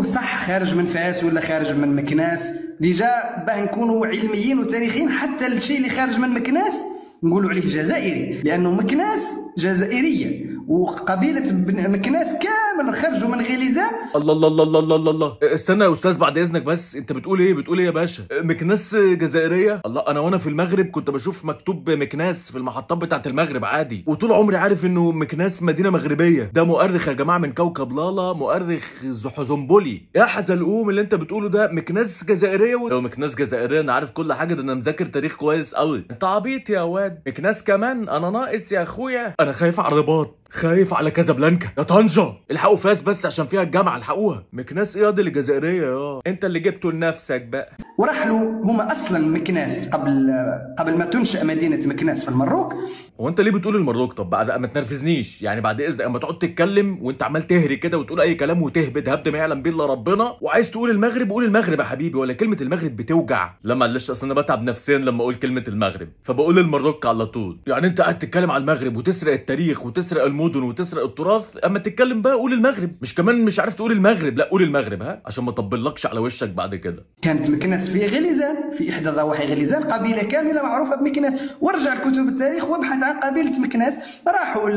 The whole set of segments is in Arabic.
نقولوه صح خارج من فاس ولا خارج من مكناس ديجا باه نكونوا علميين وتاريخيين حتى الشيء اللي خارج من مكناس نقولوا عليه جزائري لانه مكناس جزائريه وقبيله مكناس كامل خرجوا من غليزان الله الله الله الله الله الله إيه، استنى يا استاذ بعد اذنك بس انت بتقول ايه بتقول ايه يا باشا إيه، مكناس جزائريه الله انا وانا في المغرب كنت بشوف مكتوب مكناس في المحطات بتاعت المغرب عادي وطول عمري عارف انه مكناس مدينه مغربيه ده مؤرخ يا جماعه من كوكب لالا مؤرخ زحزنبولي يا حزلقوم اللي انت بتقوله ده مكناس جزائريه و... لو مكناس جزائريه انا عارف كل حاجه ده انا مذاكر تاريخ كويس قوي انت عبيط يا واد مكناس كمان انا ناقص يا اخويا انا خايف على الرباط خايف على كازابلانكا يا طنجة الحقوا فاس بس عشان فيها الجامعة الحقوها مكناس ايه دي الجزائرية يا آه. انت اللي جبته لنفسك بقى ورحلوا هما اصلا مكناس قبل قبل ما تنشأ مدينة مكناس في المروك هو انت ليه بتقول المروك طب بعد ما تنرفزنيش يعني بعد اذنك اما تقعد تتكلم وانت عمال تهري كده وتقول اي كلام وتهبد هبد ما يعلم بيه الا ربنا وعايز تقول المغرب قول المغرب يا حبيبي ولا كلمة المغرب بتوجع لا معلش اصل انا بتعب نفسيا لما اقول كلمة المغرب فبقول المروك على طول يعني انت قاعد تتكلم على المغرب وتسرق التاريخ وتسرق الم... المدن وتسرق التراث اما تتكلم بقى قول المغرب مش كمان مش عارف تقول المغرب لا قول المغرب ها عشان ما طبلكش على وشك بعد كده كانت مكناس في غليزان في احدى ضواحي غليزان قبيله كامله معروفه بمكناس وارجع كتب التاريخ وابحث عن قبيله مكناس راحوا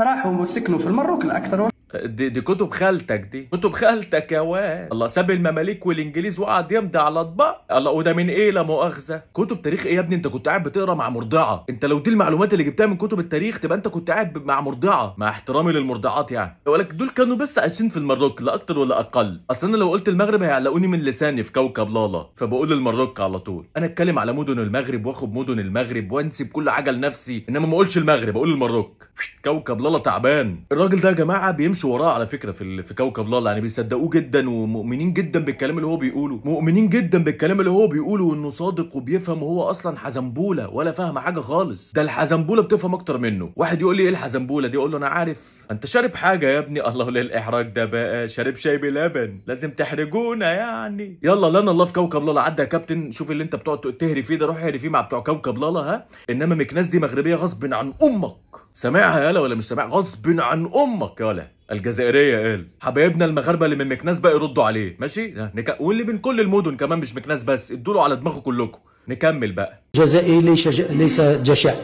راحوا سكنوا في المروك الاكثر دي, دي كتب خالتك دي كتب خالتك يا واد الله ساب المماليك والانجليز وقعد يمضي على اطباق الله وده من ايه لا مؤاخذه كتب تاريخ ايه يا ابني انت كنت قاعد بتقرا مع مرضعه انت لو دي المعلومات اللي جبتها من كتب التاريخ تبقى انت كنت قاعد مع مرضعه مع احترامي للمرضعات يعني ولك دول كانوا بس عايشين في المروك لا اكتر ولا اقل اصل انا لو قلت المغرب هيعلقوني من لساني في كوكب لالا فبقول المروك على طول انا اتكلم على مدن المغرب واخد مدن المغرب وانسب كل حاجه لنفسي انما ما اقولش المغرب اقول المروك كوكب لالا تعبان الراجل ده يا جماعه بيمشي بيمشوا وراه على فكره في في كوكب لالا يعني بيصدقوه جدا ومؤمنين جدا بالكلام اللي هو بيقوله مؤمنين جدا بالكلام اللي هو بيقوله وانه صادق وبيفهم وهو اصلا حزنبوله ولا فاهم حاجه خالص ده الحزنبوله بتفهم اكتر منه واحد يقول لي ايه الحزنبوله دي اقول له انا عارف انت شارب حاجه يا ابني الله ليه الاحراج ده بقى شارب شاي بلبن لازم تحرجونا يعني يلا لنا الله في كوكب لالا عدى يا كابتن شوف اللي انت بتقعد تهري فيه ده روح اهري فيه مع بتوع كوكب لالا ها انما مكناس دي مغربيه غصب عن امك سامعها يالا ولا مش سامعها غصب عن امك يالا الجزائريه قال حبايبنا المغاربه اللي من مكناس بقى يردوا عليه ماشي نك... واللي من كل المدن كمان مش مكناس بس ادوا على دماغه كلكم نكمل بقى جزائري ليس ج... ليس جشع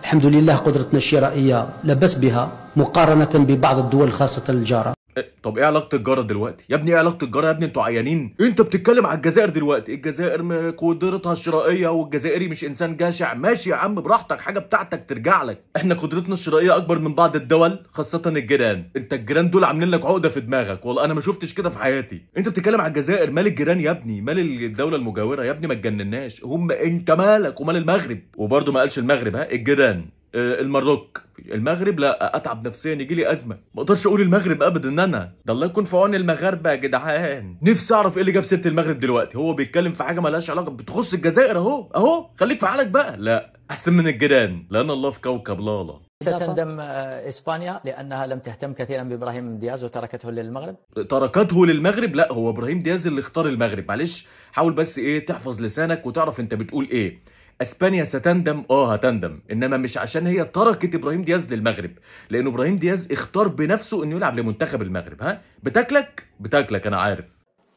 الحمد لله قدرتنا الشرائيه لبس بها مقارنه ببعض الدول خاصه الجاره طب ايه علاقه الجاره دلوقتي يا ابني ايه علاقه الجاره يا ابني انتوا عيانين انت بتتكلم على الجزائر دلوقتي الجزائر قدرتها الشرائيه والجزائري مش انسان جشع ماشي يا عم براحتك حاجه بتاعتك ترجع لك احنا قدرتنا الشرائيه اكبر من بعض الدول خاصه الجيران انت الجيران دول عاملين لك عقده في دماغك والله انا ما شفتش كده في حياتي انت بتتكلم على الجزائر مال الجيران يا ابني مال الدوله المجاوره يا ابني ما تجنناش هم انت مالك ومال المغرب وبرضه ما قالش المغرب ها الجيران آه، المروك المغرب لا اتعب نفسيا يجي لي ازمه ما اقدرش اقول المغرب ابدا ان انا ده الله يكون في عون المغاربه يا جدعان نفسي اعرف ايه اللي جاب سيره المغرب دلوقتي هو بيتكلم في حاجه مالهاش علاقه بتخص الجزائر اهو اهو خليك في حالك بقى لا احسن من الجيران لان الله في كوكب لالا ستندم آه، اسبانيا لانها لم تهتم كثيرا بابراهيم دياز وتركته للمغرب تركته للمغرب لا هو ابراهيم دياز اللي اختار المغرب معلش حاول بس ايه تحفظ لسانك وتعرف انت بتقول ايه اسبانيا ستندم اه هتندم انما مش عشان هي تركت ابراهيم دياز للمغرب لان ابراهيم دياز اختار بنفسه انه يلعب لمنتخب المغرب ها بتاكلك بتاكلك انا عارف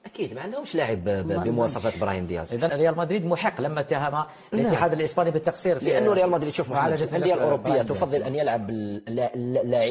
اكيد ما عندهمش لاعب بمواصفات ابراهيم دياز اذا ريال مدريد محق لما اتهم الاتحاد الاسباني بالتقصير في لانه ريال مدريد شوف معالجه الانديه الاوروبيه تفضل ان يلعب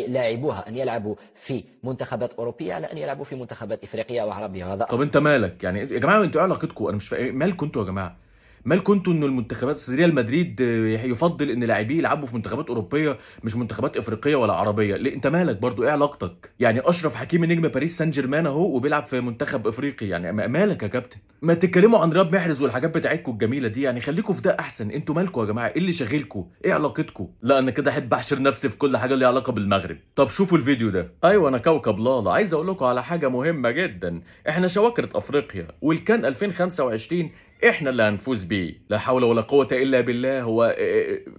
لاعبوها ان يلعبوا في منتخبات اوروبيه على ان يلعبوا في منتخبات افريقيه وعربيه وهذا طب انت مالك يعني يا جماعه انتوا ايه علاقتكم انا مش فاهم مالكم انتوا يا جماعه مال كنتوا ان المنتخبات ريال مدريد آه، يفضل ان لاعبيه يلعبوا في منتخبات اوروبيه مش منتخبات افريقيه ولا عربيه ليه انت مالك برضو ايه علاقتك يعني اشرف حكيمي نجم باريس سان جيرمان اهو وبيلعب في منتخب افريقي يعني مالك يا كابتن ما تتكلموا عن رياض محرز والحاجات بتاعتكم الجميله دي يعني خليكوا في ده احسن انتوا مالكوا يا جماعه ايه اللي شاغلكوا ايه علاقتكم لا انا كده احب احشر نفسي في كل حاجه ليها علاقه بالمغرب طب شوفوا الفيديو ده ايوه انا كوكب لالا عايز اقول لكم على حاجه مهمه جدا احنا شواكره افريقيا والكان 2025 احنا اللي هنفوز بيه لا حول ولا قوه الا بالله هو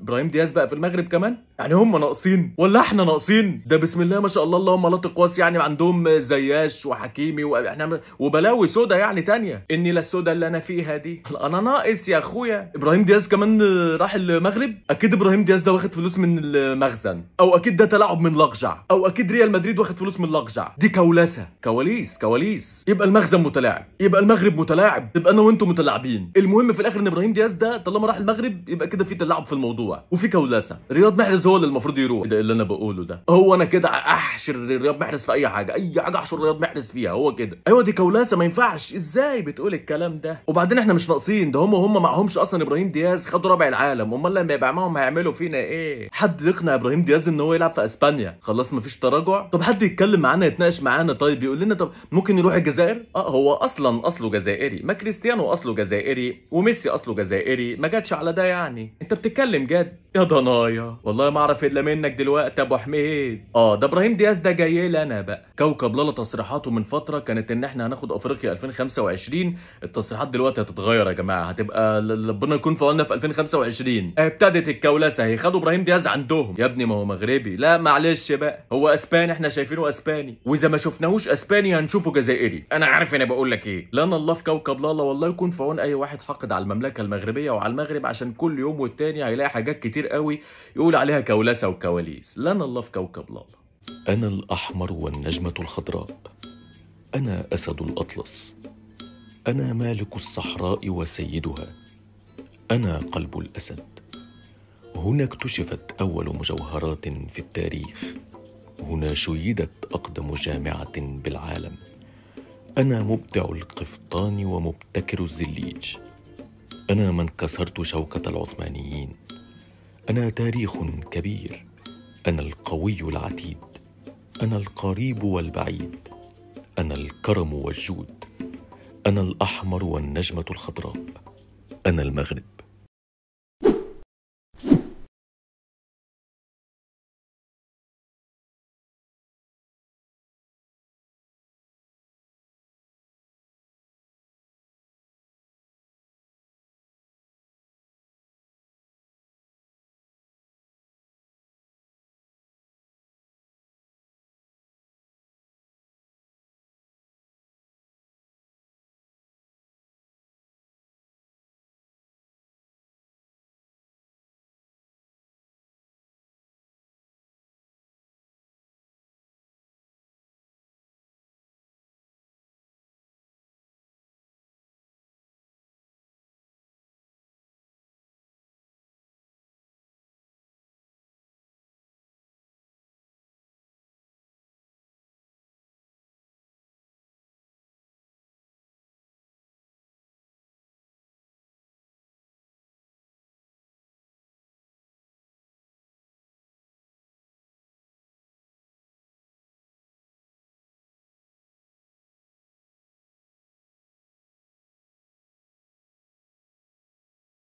ابراهيم دياز بقى في المغرب كمان يعني هم ناقصين ولا احنا ناقصين ده بسم الله ما شاء الله اللهم لا تقواس يعني عندهم زياش وحكيمي واحنا وبلاوي سودا يعني تانية اني لا السودا اللي انا فيها دي انا ناقص يا اخويا ابراهيم دياز كمان راح المغرب اكيد ابراهيم دياز ده واخد فلوس من المخزن او اكيد ده تلاعب من لقجع او اكيد ريال مدريد واخد فلوس من لقجع دي كولسه كواليس كواليس يبقى المخزن متلاعب يبقى المغرب متلاعب يبقى انا وانتم متلاعبين المهم في الاخر ان ابراهيم دياز ده طالما راح المغرب يبقى كده في تلاعب في الموضوع وفي كولسه رياض محرز هو اللي المفروض يروح ده اللي انا بقوله ده هو انا كده احشر رياض محرز في اي حاجه اي حاجه احشر رياض محرز فيها هو كده ايوه دي كولاسه ما ينفعش ازاي بتقول الكلام ده وبعدين احنا مش ناقصين ده هم هم معهمش اصلا ابراهيم دياز خدوا ربع العالم امال لما يبقى معاهم هيعملوا فينا ايه حد يقنع ابراهيم دياز ان هو يلعب في اسبانيا خلاص مفيش تراجع طب حد يتكلم معانا يتناقش معانا طيب يقول لنا طب ممكن يروح الجزائر اه هو اصلا اصله جزائري ما كريستيانو اصله جزائري وميسي اصله جزائري ما جاتش على ده يعني انت بتتكلم جد يا ضنايا والله ما اعرف الا منك دلوقتي ابو حميد اه ده ابراهيم دياز ده جاي لنا بقى كوكب لالا تصريحاته من فتره كانت ان احنا هناخد افريقيا 2025 التصريحات دلوقتي هتتغير يا جماعه هتبقى ربنا يكون في عوننا في 2025 ابتدت الكولسه هيخدوا ابراهيم دياز عندهم يا ابني ما هو مغربي لا معلش بقى هو اسباني احنا شايفينه اسباني واذا ما شفناهوش اسباني هنشوفه جزائري انا عارف انا بقول لك ايه لان الله في كوكب لالا والله يكون في عون اي واحد حاقد على المملكه المغربيه وعلى المغرب عشان كل يوم والتاني هيلاقي حاجات كتير قوي يقول عليها كولسة وكواليس لنا الله في كوكب لالا أنا الأحمر والنجمة الخضراء أنا أسد الأطلس أنا مالك الصحراء وسيدها أنا قلب الأسد هنا اكتشفت أول مجوهرات في التاريخ هنا شيدت أقدم جامعة بالعالم أنا مبدع القفطان ومبتكر الزليج أنا من كسرت شوكة العثمانيين انا تاريخ كبير انا القوي العتيد انا القريب والبعيد انا الكرم والجود انا الاحمر والنجمه الخضراء انا المغرب